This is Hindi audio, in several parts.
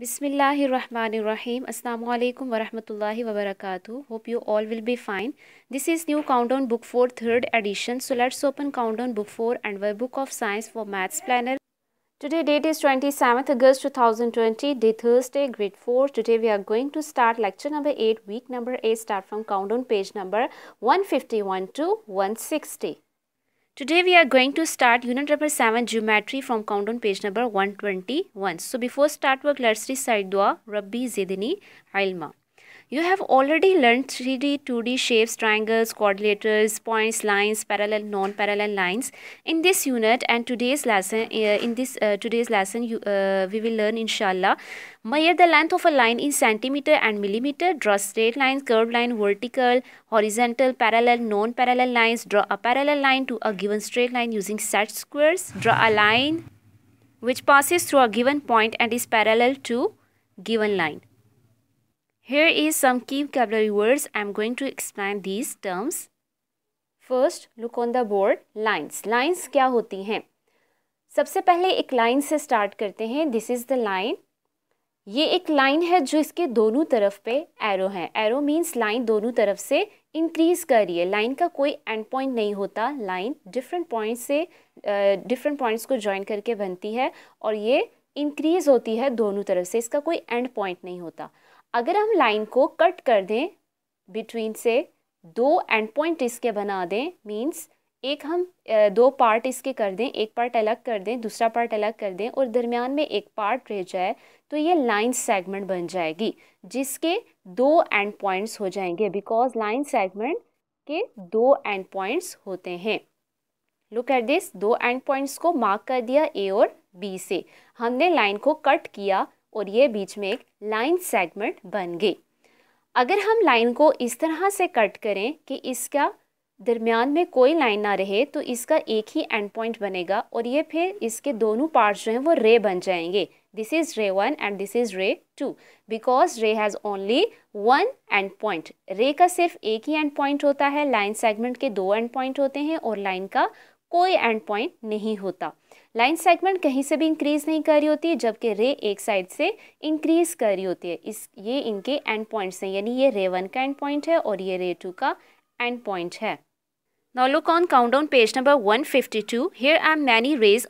Bismillahirrahmanirrahim. Assalamu alaikum wa rahmatullahi wa barakatuh. Hope you all will be fine. This is new Countdown Book 4 third edition. So let's open Countdown Book 4 and our Book of Science for Maths Planner. Today date is 27th August 2020, day Thursday, grade 4. Today we are going to start lecture number 8, week number 8, start from Countdown page number 151 to 160. Today we are going to start unit number 7 geometry from countdown page number 121. So before start work let's recite dua Rabbi Zidni Ilma. You have already learned 3D, 2D shapes, triangles, quadrilaterals, points, lines, parallel, non-parallel lines in this unit and today's lesson, uh, in this uh, today's lesson, you, uh, we will learn inshallah, measure the length of a line in centimeter and millimeter, draw straight lines, curved line, vertical, horizontal, parallel, non-parallel lines, draw a parallel line to a given straight line using such squares, draw a line which passes through a given point and is parallel to given line. Here is some key vocabulary words. I am going to explain these terms. First, look on the board. Lines. Lines क्या होती हैं सबसे पहले एक लाइन से स्टार्ट करते हैं दिस इज़ द लाइन ये एक लाइन है जो इसके दोनों तरफ पे एरो है एरो मीन्स लाइन दोनों तरफ से इंक्रीज कर रही है लाइन का कोई एंड पॉइंट नहीं होता लाइन डिफरेंट पॉइंट से डिफरेंट uh, पॉइंट्स को ज्वाइन करके बनती है और ये इंक्रीज होती है दोनों तरफ से इसका कोई एंड पॉइंट नहीं होता अगर हम लाइन को कट कर दें बिटवीन से दो एंड पॉइंट इसके बना दें मीन्स एक हम दो पार्ट इसके कर दें एक पार्ट अलग कर दें दूसरा पार्ट अलग कर दें और दरमियान में एक पार्ट रह जाए तो ये लाइन सेगमेंट बन जाएगी जिसके दो एंड पॉइंट्स हो जाएंगे बिकॉज लाइन सेगमेंट के दो एंड पॉइंट्स होते हैं लुक एट दिस दो एंड पॉइंट्स को मार्क कर दिया ए और बी से हमने लाइन को कट किया और ये बीच में एक लाइन सेगमेंट बन गई अगर हम लाइन को इस तरह से कट करें कि इसका दरमियान में कोई लाइन ना रहे तो इसका एक ही एंड पॉइंट बनेगा और ये फिर इसके दोनों पार्ट्स जो हैं वो रे बन जाएंगे this is ray one and this is ray two because ray has only one end point ray का सिर्फ एक ही एंड पॉइंट होता है लाइन सेगमेंट के दो एंड पॉइंट होते हैं और लाइन का कोई एंड पॉइंट नहीं होता लाइन सेगमेंट कहीं से भी इंक्रीज़ नहीं कर रही होती है जबकि रे एक साइड से इंक्रीज़ कर रही होती है इस ये इनके एंड पॉइंट्स हैं यानी ये रे वन का एंड पॉइंट है और ये रे टू का एंड पॉइंट है Now look on countdown page number 152. Here I am many rays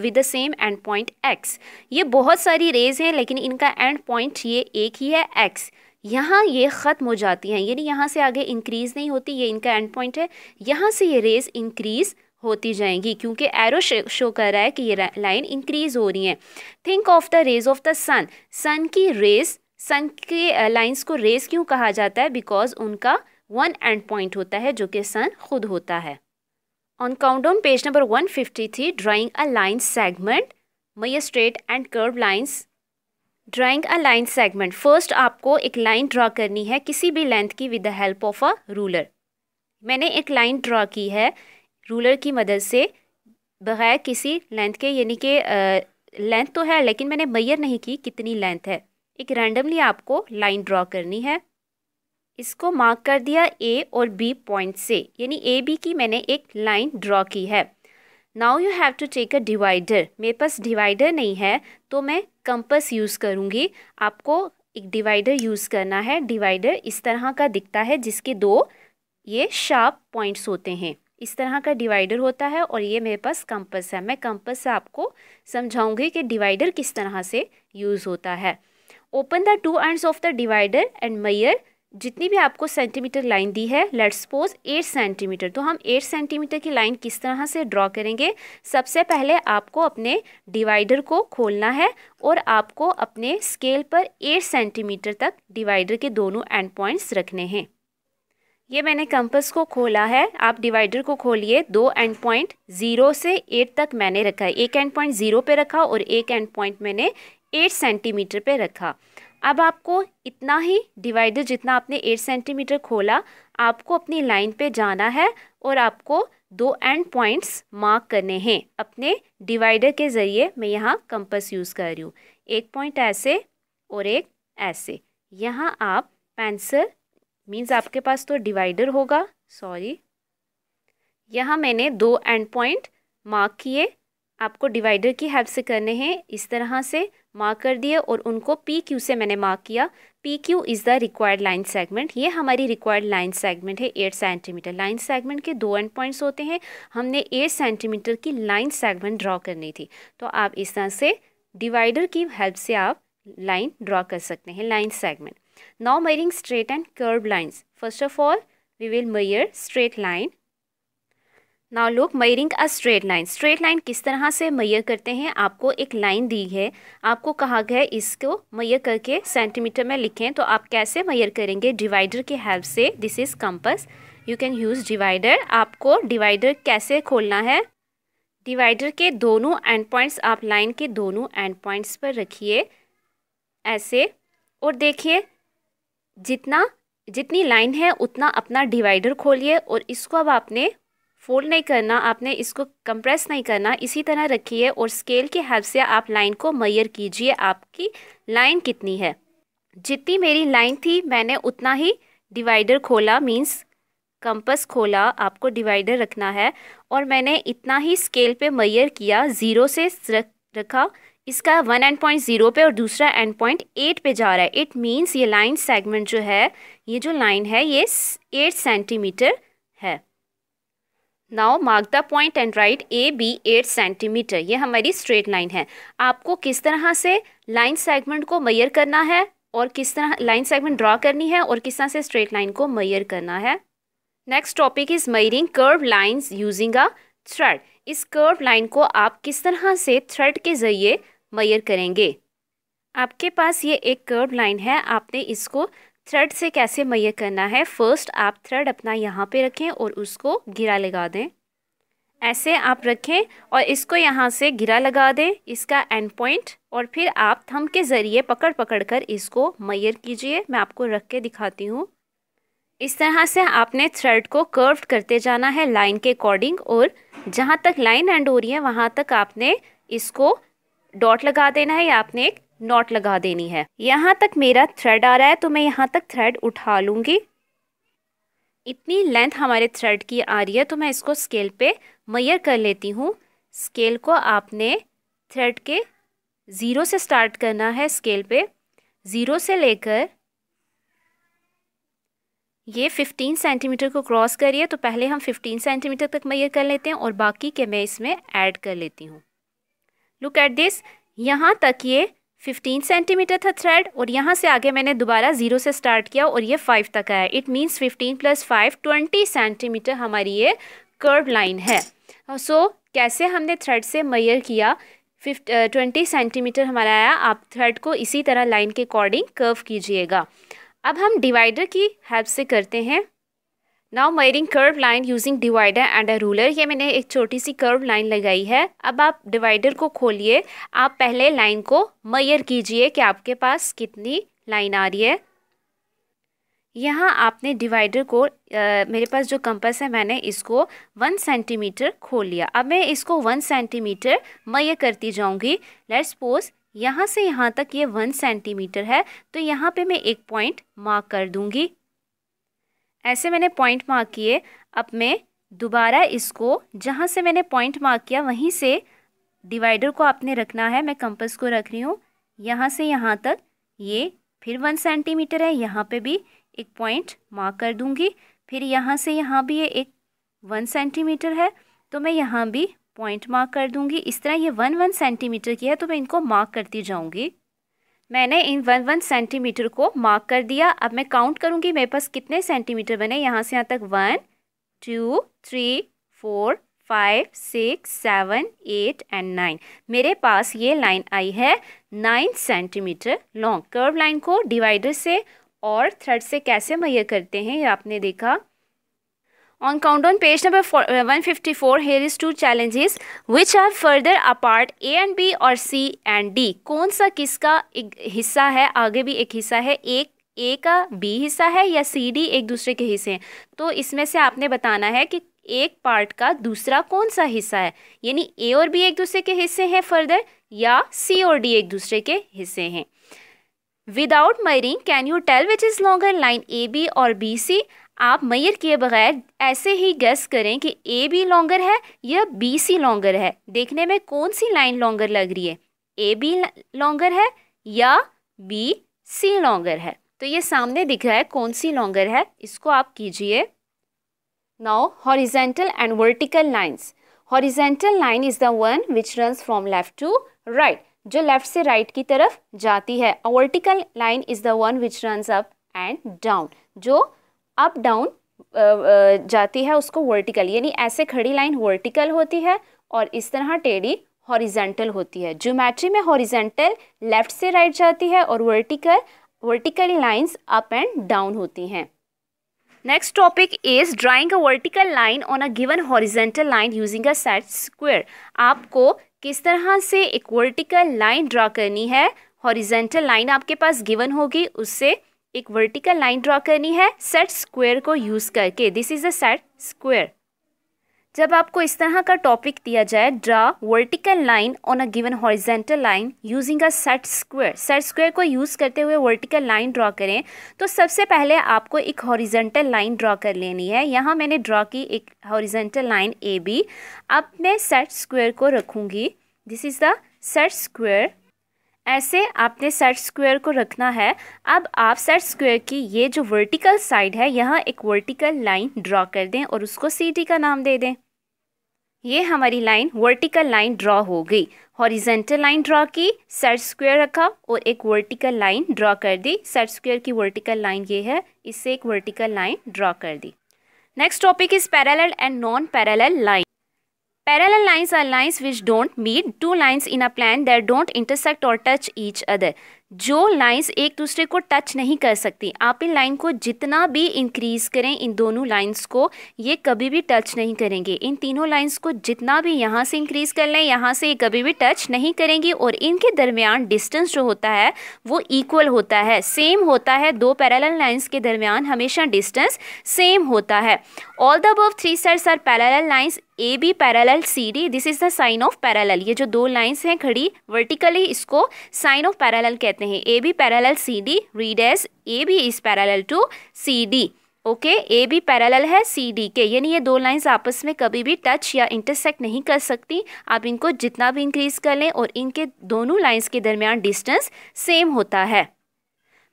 with the same end point X ये बहुत सारी रेज हैं लेकिन इनका एंड पॉइंट ये एक ही है एक्स यहाँ ये ख़त्म हो जाती हैं यानी यहाँ से आगे इंक्रीज़ नहीं होती ये इनका एंड पॉइंट है यहाँ से ये रेज इंक्रीज़ होती जाएंगी क्योंकि एरो शो कर रहा है कि ये लाइन इंक्रीज हो रही है think of the rays of the sun sun की रेज सन के लाइंस uh, को रेज क्यों कहा जाता है बिकॉज उनका वन एंड पॉइंट होता है जो कि सन खुद होता है on down page number one three drawing a line segment may straight and curve lines drawing a line segment first आपको एक लाइन ड्रा करनी है किसी भी लेंथ की with the help of a ruler मैंने एक लाइन ड्रा की है रूलर की मदद से बगैर किसी लेंथ के यानी कि लेंथ तो है लेकिन मैंने मैयर नहीं की कितनी लेंथ है एक रैंडमली आपको लाइन ड्रॉ करनी है इसको मार्क कर दिया ए और बी पॉइंट से यानी ए बी की मैंने एक लाइन ड्रॉ की है now you have to take a divider मेरे पास डिवाइडर नहीं है तो मैं कंपस यूज़ करूँगी आपको एक डिवाइडर यूज़ करना है डिवाइडर इस तरह का दिखता है जिसके दो ये शार्प पॉइंट्स होते हैं इस तरह का डिवाइडर होता है और ये मेरे पास कंपस है मैं कंपस से आपको समझाऊंगी कि डिवाइडर किस तरह से यूज़ होता है open the two ends of the divider and measure जितनी भी आपको सेंटीमीटर लाइन दी है लेट सपोज एट सेंटीमीटर तो हम एट सेंटीमीटर की लाइन किस तरह से ड्रॉ करेंगे सबसे पहले आपको अपने डिवाइडर को खोलना है और आपको अपने स्केल पर एट सेंटीमीटर तक डिवाइडर के दोनों एंड पॉइंट्स रखने हैं ये मैंने कंपस को खोला है आप डिवाइडर को खोलिए दो एंड पॉइंट ज़ीरो से एट तक मैंने रखा है एक एंड पॉइंट ज़ीरो पे रखा और एक एंड पॉइंट मैंने एट सेंटीमीटर पे रखा अब आपको इतना ही डिवाइडर जितना आपने एट सेंटीमीटर खोला आपको अपनी लाइन पे जाना है और आपको दो एंड पॉइंट्स मार्क करने हैं अपने डिवाइडर के ज़रिए मैं यहाँ कंपस यूज़ कर रही हूँ एक पॉइंट ऐसे और एक ऐसे यहाँ आप पेंसिल मीन्स आपके पास तो डिवाइडर होगा सॉरी यहाँ मैंने दो एंड पॉइंट मार्क किए आपको डिवाइडर की हेल्प से करने हैं इस तरह से मार्क कर दिए और उनको पी क्यू से मैंने मार्क किया P Q is the required line segment ये हमारी रिक्वायर्ड लाइन सेगमेंट है एट सेंटीमीटर लाइन सेगमेंट के दो एंड पॉइंट्स होते हैं हमने एट सेंटीमीटर की लाइन सेगमेंट ड्रॉ करनी थी तो आप इस तरह से डिवाइडर की हेल्प से आप लाइन ड्रॉ कर सकते हैं line segment Now measuring straight and curved lines. First of all, we will measure straight line. Now look measuring a straight line straight line किस तरह से मैयर करते हैं आपको एक लाइन दी है आपको कहा गया है इसको मैयर करके सेंटीमीटर में लिखें तो आप कैसे मैयर करेंगे डिवाइडर के हेल्प से this is compass you can use divider आपको डिवाइडर कैसे खोलना है डिवाइडर के दोनों एंड पॉइंट्स आप लाइन के दोनों एंड पॉइंट्स पर रखिए ऐसे और देखिए जितना जितनी लाइन है उतना अपना डिवाइडर खोलिए और इसको अब आपने फोल्ड नहीं करना आपने इसको कंप्रेस नहीं करना इसी तरह रखिए और स्केल के हेल्प से आप लाइन को मैयर कीजिए आपकी लाइन कितनी है जितनी मेरी लाइन थी मैंने उतना ही डिवाइडर खोला मींस कंपस खोला आपको डिवाइडर रखना है और मैंने इतना ही स्केल पे मैयर किया ज़ीरो से रख रखा इसका वन एंड पॉइंट ज़ीरो पे और दूसरा एंड पॉइंट एट पे जा रहा है इट मीन्स ये लाइन सेगमेंट जो है ये जो लाइन है ये एट सेंटीमीटर है now mark the point and write A B eight centimetre ये हमारी स्ट्रेट लाइन है आपको किस तरह से लाइन सेगमेंट को मैयर करना है और किस तरह लाइन सेगमेंट ड्रॉ करनी है और किस तरह से स्ट्रेट लाइन को मैयर करना है next topic is measuring curve line using a thread इस कर्व लाइन को आप किस तरह से थ्रेड के ज़रिए मैयर करेंगे आपके पास ये एक कर्व लाइन है आपने इसको थ्रेड से कैसे मैयर करना है फर्स्ट आप थ्रेड अपना यहाँ पे रखें और उसको घिरा लगा दें ऐसे आप रखें और इसको यहाँ से घिरा लगा दें इसका एंड पॉइंट और फिर आप थम के ज़रिए पकड़ पकड़ कर इसको मैयर कीजिए मैं आपको रख के दिखाती हूँ इस तरह से आपने थ्रेड को कर्व करते जाना है लाइन के अकॉर्डिंग और जहाँ तक लाइन एंड हो रही है वहाँ तक आपने इसको डॉट लगा देना है या आपने एक नॉट लगा देनी है यहाँ तक मेरा थ्रेड आ रहा है तो मैं यहाँ तक थ्रेड उठा लूँगी इतनी लेंथ हमारे थ्रेड की आ रही है तो मैं इसको स्केल पे मैयर कर लेती हूँ स्केल को आपने थ्रेड के ज़ीरो से स्टार्ट करना है स्केल पे ज़ीरो से लेकर ये फिफ्टीन सेंटीमीटर को क्रॉस करिए तो पहले हम फिफ्टीन सेंटीमीटर तक मैयर कर लेते हैं और बाकी के मैं इसमें ऐड कर लेती हूँ लुक एट दिस यहाँ तक ये 15 सेंटीमीटर था थ्रेड और यहाँ से आगे मैंने दोबारा ज़ीरो से स्टार्ट किया और ये फाइव तक आया it means 15 plus five twenty centimetre हमारी ये कर्व लाइन है सो so, कैसे हमने थ्रेड से मैयर किया ट्वेंटी सेंटीमीटर हमारा आया आप थ्रेड को इसी तरह लाइन के अकॉर्डिंग कर्व कीजिएगा अब हम डिवाइडर की हेल्प से करते हैं now measuring curve line using divider and a ruler ये मैंने एक छोटी सी कर्व लाइन लगाई है अब आप डिवाइडर को खोलिए आप पहले लाइन को मैयर कीजिए कि आपके पास कितनी लाइन आ रही है यहाँ आपने डिवाइडर को आ, मेरे पास जो कंपस है मैंने इसको वन सेंटीमीटर खोल लिया अब मैं इसको वन सेंटीमीटर मैय करती जाऊँगी लेट सपोज यहाँ से यहाँ तक ये वन सेंटीमीटर है तो यहाँ पे मैं एक पॉइंट मार्क कर दूँगी ऐसे मैंने पॉइंट मार्क किए अब मैं दोबारा इसको जहाँ से मैंने पॉइंट मार्क किया वहीं से डिवाइडर को आपने रखना है मैं कंपस को रख रही हूँ यहाँ से यहाँ तक ये फिर वन सेंटीमीटर है यहाँ पे भी एक पॉइंट मार्क कर दूँगी फिर यहाँ से यहाँ भी ये एक वन सेंटीमीटर है तो मैं यहाँ भी पॉइंट मार्क कर दूँगी इस तरह ये वन वन सेंटीमीटर की है तो मैं इनको मार्क करती जाऊँगी मैंने इन वन वन सेंटीमीटर को मार्क कर दिया अब मैं काउंट करूँगी मेरे पास कितने सेंटीमीटर बने यहाँ से यहाँ तक one two three four five six seven eight and nine मेरे पास ये लाइन आई है nine centimetre long curve line को डिवाइडर से और थ्रेड से कैसे मैयर करते हैं ये आपने देखा On countdown page number 154, here is two challenges which are further apart A and B or C and D. कौन सा किसका हिस्सा है आगे भी एक हिस्सा है एक ए का बी हिस्सा है या सी डी एक दूसरे के हिस्से हैं तो इसमें से आपने बताना है कि एक पार्ट का दूसरा कौन सा हिस्सा है यानी ए और बी एक दूसरे के हिस्से हैं फर्दर या सी और डी एक दूसरे के हिस्से हैं Without mirroring, can you tell which is longer line AB or BC? आप मयर किए बगैर ऐसे ही गैस करें कि ए बी लॉन्गर है या बी सी लॉन्गर है देखने में कौन सी लाइन लॉन्गर लग रही है ए बी लॉन्गर है या बी सी लॉन्गर है तो ये सामने दिख रहा है कौन सी लॉन्गर है इसको आप कीजिए now horizontal and vertical lines horizontal line is the one which run from left to right जो लेफ़्ट से राइट right की तरफ जाती है और vertical line is the one which run up and down जो अप डाउन जाती है उसको वर्टिकल यानी ऐसे खड़ी लाइन वर्टिकल होती है और इस तरह टेढ़ी हॉरिजेंटल होती है ज्योमेट्री में हॉरिजेंटल लेफ्ट से राइट right जाती है और vertical vertical lines up and down होती हैं next topic is drawing a vertical line on a given horizontal line using a set square आपको किस तरह से एक वर्टिकल लाइन ड्रा करनी है हॉरिजेंटल लाइन आपके पास गिवन होगी उससे एक वर्टिकल लाइन ड्रॉ करनी है सेट स्क्वेयर को यूज़ करके this is a set square जब आपको इस तरह का टॉपिक दिया जाए draw vertical line on a given horizontal line using a set square set square को यूज़ करते हुए वर्टिकल लाइन ड्रॉ करें तो सबसे पहले आपको एक हॉरिजेंटल लाइन ड्रॉ कर लेनी है यहाँ मैंने ड्रॉ की एक हॉरिजेंटल लाइन ए बी अब मैं सेट स्क्वेयर को रखूंगी this is the set square ऐसे आपने सेट स्क्वायर को रखना है अब आप सेट स्क्वायर की ये जो वर्टिकल साइड है यहाँ एक वर्टिकल लाइन ड्रॉ कर दें और उसको सी का नाम दे दें ये हमारी लाइन वर्टिकल लाइन ड्रॉ हो गई हॉरिजेंटल लाइन ड्रॉ की सेट स्क्वायर रखा और एक वर्टिकल लाइन ड्रॉ कर दी सेट स्क्वायर की वर्टिकल लाइन ये है इससे एक वर्टिकल लाइन ड्रॉ कर दी next topic is parallel and non parallel line Parallel lines are lines which don't meet two lines in a plane that don't intersect or touch each other. जो लाइंस एक दूसरे को टच नहीं कर सकती आप इन लाइन को जितना भी इंक्रीज करें इन दोनों लाइंस को ये कभी भी टच नहीं करेंगे इन तीनों लाइंस को जितना भी यहाँ से इंक्रीज कर लें यहाँ से ये कभी भी टच नहीं करेंगी और इनके दरमियान डिस्टेंस जो होता है वो इक्वल होता है सेम होता है दो पैरेलल लाइन्स के दरमियान हमेशा डिस्टेंस सेम होता है all the above three sets are parallel lines A B parallel C D this is the sign of parallel ये जो दो लाइंस हैं खड़ी वर्टिकली इसको साइन ऑफ पैरेलल कहते हैं A B parallel C D read as A B is parallel to C D okay A B parallel है सी डी के यानी ये दो लाइंस आपस में कभी भी टच या इंटरसेक्ट नहीं कर सकती आप इनको जितना भी इंक्रीज़ कर लें और इनके दोनों लाइंस के दरमियान डिस्टेंस सेम होता है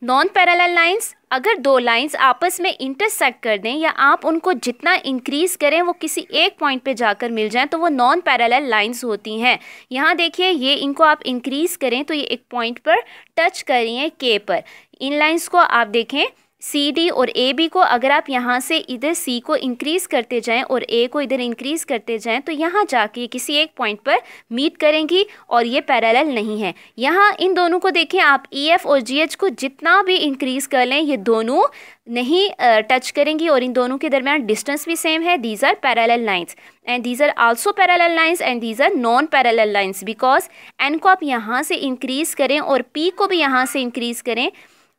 नॉन पैरेलल लाइंस अगर दो लाइंस आपस में इंटरसेक्ट कर दें या आप उनको जितना इंक्रीज़ करें वो किसी एक पॉइंट पे जाकर मिल जाएं तो वो नॉन पैरेलल लाइंस होती हैं यहाँ देखिए ये इनको आप इंक्रीज़ करें तो ये एक पॉइंट पर टच करिए के पर इन लाइंस को आप देखें सी डी और ए बी को अगर आप यहाँ से इधर सी को इंक्रीज़ करते जाएं और ए को इधर इंक्रीज़ करते जाएं तो यहाँ जाके किसी एक पॉइंट पर मीट करेंगी और ये पैरेलल नहीं है यहाँ इन दोनों को देखें आप ई e, एफ और जी एच को जितना भी इंक्रीज़ कर लें ये दोनों नहीं टच करेंगी और इन दोनों के दरमियान डिस्टेंस भी सेम है these are parallel lines and these are also parallel lines and these are non parallel lines because एन को आप यहाँ से इंक्रीज़ करें और पी को भी यहाँ से इंक्रीज़ करें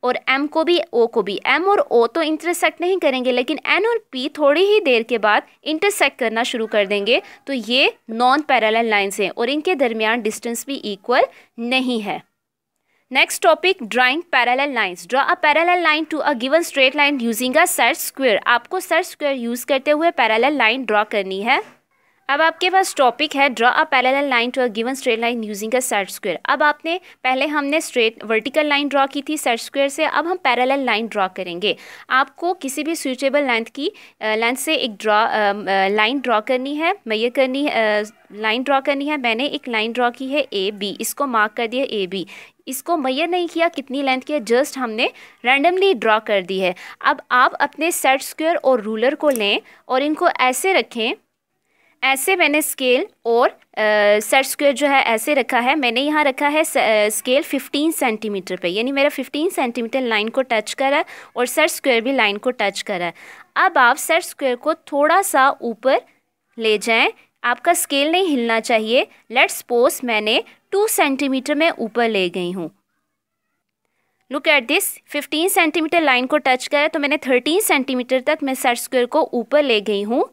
और एम को भी ओ को भी एम और ओ तो इंटरसेक्ट नहीं करेंगे लेकिन एन और पी थोड़ी ही देर के बाद इंटरसेक्ट करना शुरू कर देंगे तो ये नॉन पैरेलल लाइंस हैं और इनके दरमियान डिस्टेंस भी इक्वल नहीं है next topic drawing parallel lines draw a parallel line to a given straight line using a सर्च स्क्वेयर आपको सर्च स्क्वेयर यूज़ करते हुए पैरेलल लाइन ड्रा करनी है अब आपके पास टॉपिक है draw a parallel line to a given straight line using a set square अब आपने पहले हमने स्ट्रेट वर्टिकल लाइन ड्रा की थी सेट स्क्वायर से अब हम पैरेलल लाइन ड्रा करेंगे आपको किसी भी सूटेबल लेंथ की लेंथ से एक ड्रा लाइन ड्रा करनी है मैयर करनी है लाइन ड्रा करनी है मैंने एक लाइन ड्रा की है ए बी इसको मार्क कर दिया ए बी इसको मैयर नहीं किया कितनी लेंथ की है जस्ट हमने रैंडमली ड्रा कर दी है अब आप अपने सेट स्क्वायर और रूलर को लें और इनको ऐसे रखें ऐसे मैंने स्केल और सेट स्क्वेयर जो है ऐसे रखा है मैंने यहाँ रखा है स्केल 15 सेंटीमीटर पे यानी मेरा 15 सेंटीमीटर लाइन को टच करा और सेट स्क्वेयर भी लाइन को टच करा अब आप सेट स्क्वेयर को थोड़ा सा ऊपर ले जाएं आपका स्केल नहीं हिलना चाहिए लेट सपोज मैंने टू सेंटीमीटर में ऊपर ले गई हूँ look at this 15 centimetre line को टच करा तो मैंने 13 सेंटीमीटर तक मैं सेट स्क्वेयर को ऊपर ले गई हूँ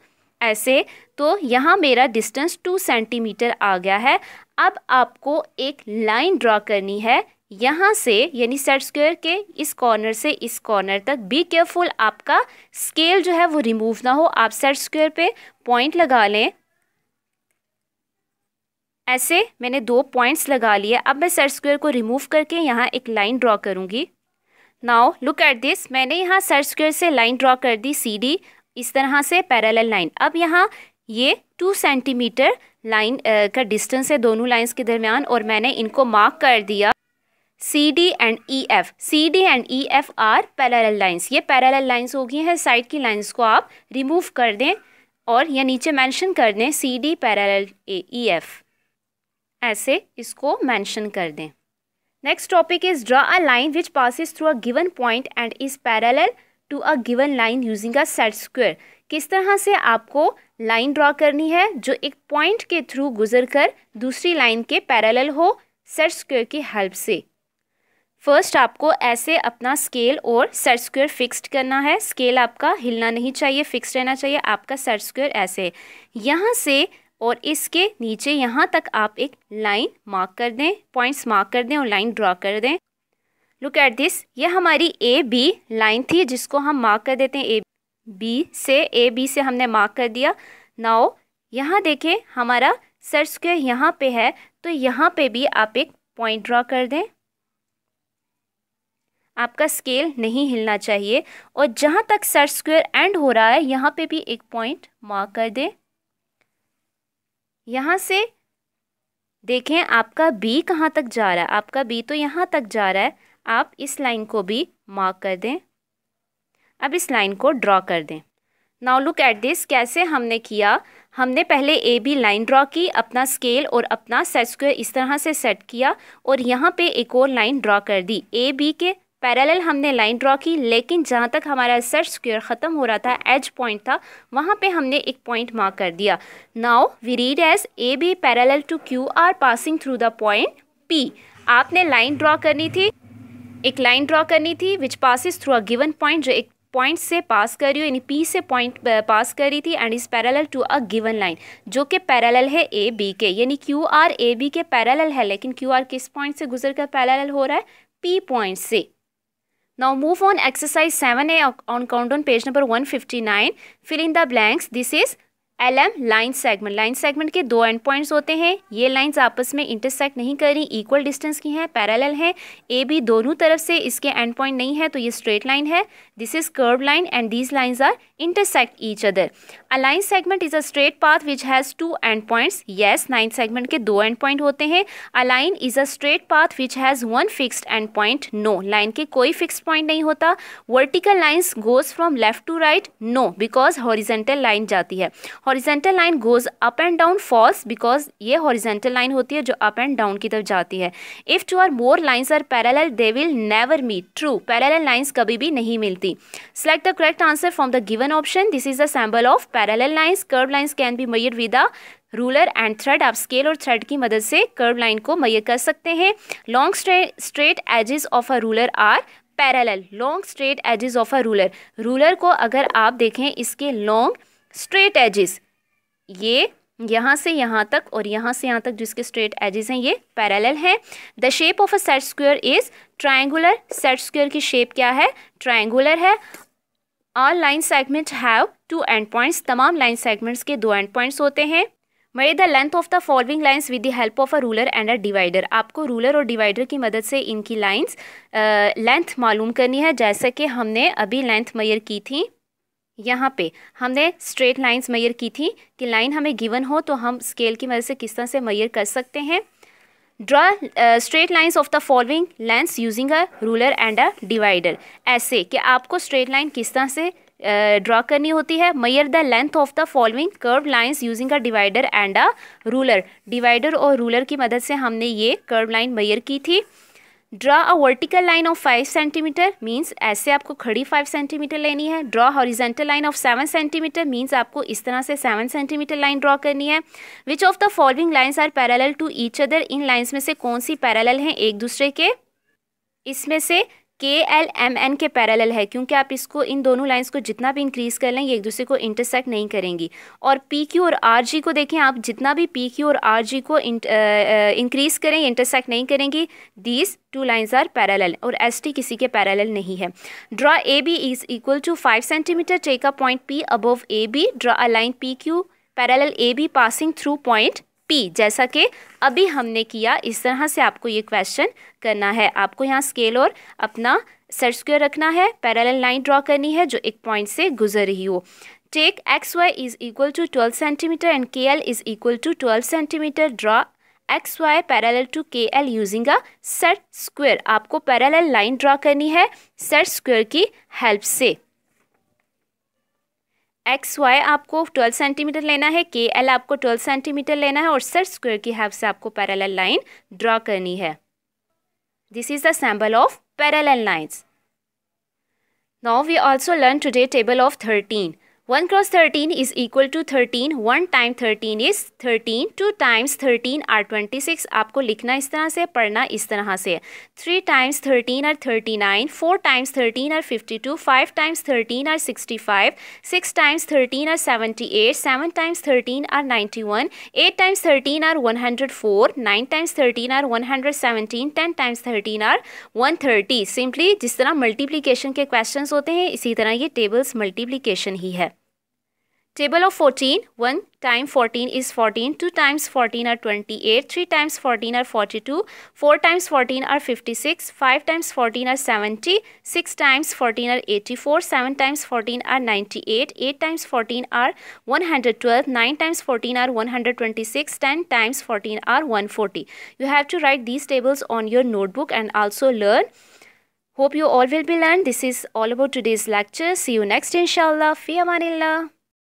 ऐसे तो यहाँ मेरा डिस्टेंस टू सेंटीमीटर आ गया है अब आपको एक लाइन ड्रा करनी है यहाँ से यानी सेट स्क्वायर के इस कॉर्नर से इस कॉर्नर तक बी केयरफुल आपका स्केल जो है वो रिमूव ना हो आप सेट स्क्वायर पे पॉइंट लगा लें ऐसे मैंने दो पॉइंट्स लगा लिए अब मैं सेट स्क्वायर को रिमूव करके यहाँ एक लाइन ड्रा करूँगी नाउ लुक एट दिस मैंने यहाँ सेट स्क्वायर से लाइन ड्रा कर दी सी डी इस तरह से पैरेलल लाइन अब यहाँ ये टू सेंटीमीटर लाइन का डिस्टेंस है दोनों लाइंस के दरमियान और मैंने इनको मार्क कर दिया C D and E F C D and E F are parallel lines ये पैरेलल लाइंस हो गई हैं साइड की लाइंस को आप रिमूव कर दें और या नीचे मेंशन कर दें C D parallel E F ऐसे इसको मेंशन कर दें next topic is draw a line which passes through a given point and is parallel to a given line using a set square किस तरह से आपको लाइन ड्रॉ करनी है जो एक पॉइंट के थ्रू गुजर कर दूसरी लाइन के पैरेलल हो सेट स्क्वेयर की हेल्प से फर्स्ट आपको ऐसे अपना स्केल और सेट स्क्वेयर फिक्स्ड करना है स्केल आपका हिलना नहीं चाहिए फिक्स रहना चाहिए आपका सेट स्क्वेयर ऐसे यहाँ से और इसके नीचे यहाँ तक आप एक लाइन मार्क कर दें पॉइंट्स मार्क कर दें और लाइन ड्रॉ कर दें लुक एट दिस ये हमारी ए बी लाइन थी जिसको हम मार्क कर देते हैं ए बी से ए बी से हमने मार्क कर दिया नाओ यहाँ देखें हमारा सर स्क्वेयर यहाँ पे है तो यहाँ पे भी आप एक पॉइंट ड्रॉ कर दें आपका स्केल नहीं हिलना चाहिए और जहाँ तक सर स्क्वेयर एंड हो रहा है यहाँ पे भी एक पॉइंट मार्क कर दें यहाँ से देखें आपका बी कहाँ तक जा रहा है आपका बी तो यहाँ तक जा रहा है आप इस लाइन को भी मार्क कर दें अब इस लाइन को ड्रॉ कर दें नाउ लुक एट दिस कैसे हमने किया हमने पहले ए बी लाइन ड्रॉ की अपना स्केल और अपना सेट स्क्वायर इस तरह से सेट किया और यहाँ पे एक और लाइन ड्रॉ कर दी ए बी के पैरेलल हमने लाइन ड्रॉ की लेकिन जहाँ तक हमारा सेट स्क्वायर ख़त्म हो रहा था एज पॉइंट था वहाँ पे हमने एक पॉइंट मार्क कर दिया now we read as A B parallel to Q R passing through the point P आपने लाइन ड्रॉ करनी थी एक लाइन ड्रॉ करनी थी which passes through a given point जो एक पॉइंट से पास कर रही हो यानी पी से पॉइंट पास कर रही थी and is parallel to a given line जो कि पैरेलल है ए बी के यानी क्यू आर ए बी के पैरेलल है लेकिन क्यू आर किस पॉइंट से गुजर कर पैरेलल हो रहा है पी पॉइंट से seven A on count on page number one fifty nine fill in the blanks this is L M line segment line segment के दो एंड पॉइंट्स होते हैं ये लाइंस आपस में इंटरसेक्ट नहीं कर रही इक्वल डिस्टेंस की हैं पैरेलल हैं ए बी दोनों तरफ से इसके एंड पॉइंट नहीं है तो ये स्ट्रेट लाइन है this is curve line and these lines are intersect each other a line segment is a straight path which has two end points yes line segment के दो एंड पॉइंट होते हैं a line is a straight path which has one fixed end point no line के कोई फिक्स पॉइंट नहीं होता vertical lines goes from left to right no because horizontal line जाती है horizontal line goes up and down falls because ये हॉरिजेंटल लाइन होती है जो अप एंड डाउन की तरफ जाती है if two or more lines are parallel they will never meet true parallel lines कभी भी नहीं मिलती select the correct answer from the given option this is the symbol of parallel lines curve lines can be measure with the ruler and thread आप स्केल और थ्रेड की मदद से कर्व लाइन को मैय कर सकते हैं long straight edges of a ruler are parallel long straight edges of a ruler ruler को अगर आप देखें इसके लॉन्ग स्ट्रेट एजेस ये यहाँ से यहाँ तक और यहाँ से यहाँ तक जिसके स्ट्रेट एजेस हैं ये पैरेलल हैं the shape of a set square is triangular set square की शेप क्या है ट्राइंगुलर है all line segment have two end points तमाम लाइन सेगमेंट्स के दो एंड पॉइंट्स होते हैं measure the length of the following lines with the help of a ruler and a divider आपको रूलर और डिवाइडर की मदद से इनकी लाइन्स लेंथ मालूम करनी है जैसा कि हमने अभी लेंथ मैयर की थी यहाँ पे हमने स्ट्रेट लाइंस मैयर की थी कि लाइन हमें गिवन हो तो हम स्केल की मदद से किस तरह से मैयर कर सकते हैं draw straight lines of the following lengths using a ruler and a divider ऐसे कि आपको स्ट्रेट लाइन किस तरह से ड्रॉ uh, करनी होती है measure the length of the following curve lines using a divider and a ruler divider और रूलर की मदद से हमने ये कर्व लाइन मैयर की थी draw a vertical line of five centimeter means ऐसे आपको खड़ी फाइव सेंटीमीटर लेनी है draw horizontal line of seven centimeter means आपको इस तरह से सेवन सेंटीमीटर लाइन ड्रॉ करनी है which of the following lines are parallel to each other इन लाइन्स में से कौन सी पैरेलल हैं एक दूसरे के इसमें से के एल एम एन के पैरेलल है क्योंकि आप इसको इन दोनों लाइंस को जितना भी इंक्रीज़ कर लें ये एक दूसरे को इंटरसेक्ट नहीं करेंगी और पी क्यू और आर जी को देखें आप जितना भी पी क्यू और आर जी को इंक्रीज़ करें इंटरसेक्ट नहीं करेंगी these two lines are parallel और एस टी किसी के पैरेलल नहीं है draw A B is equal to five centimeter take a point P above A B draw a line P Q parallel A B passing through point P जैसा कि अभी हमने किया इस तरह से आपको ये क्वेश्चन करना है आपको यहाँ स्केल और अपना सेट स्क्वेयर रखना है पैरेलल लाइन ड्रॉ करनी है जो एक पॉइंट से गुजर रही हो take X Y is equal to twelve centimeter and K L is equal to twelve centimeter draw X Y parallel to K L using a set square आपको पैरेलल लाइन ड्रॉ करनी है सेट स्क्वेयर की हेल्प से एक्स वाई आपको 12 सेंटीमीटर लेना है के एल आपको 12 सेंटीमीटर लेना है और सर स्क्वायर की हेल्प से आपको पैरेलल लाइन ड्रॉ करनी है this is the symbol of parallel lines now we also learn today table of thirteen one cross thirteen is equal to thirteen one time thirteen is thirteen two times thirteen are twenty six आपको लिखना इस तरह से पढ़ना इस तरह से three times thirteen are thirty nine four times thirteen are fifty two five times thirteen are sixty five six times thirteen are seventy eight seven times thirteen are ninety one eight times thirteen are one hundred four nine times thirteen are one hundred seventeen ten times thirteen are one thirty simply जिस तरह मल्टीप्लीकेशन के क्वेश्चन होते हैं इसी तरह ये टेबल्स मल्टीप्लीकेशन ही है Table of 14, 1 times 14 is 14, 2 times 14 are 28, 3 times 14 are 42, 4 times 14 are 56, 5 times 14 are 70, 6 times 14 are 84, 7 times 14 are 98, 8 times 14 are 112, 9 times 14 are 126, 10 times 14 are 140. You have to write these tables on your notebook and also learn. Hope you all will be learned. This is all about today's lecture. See you next inshallah. Fi amanillah.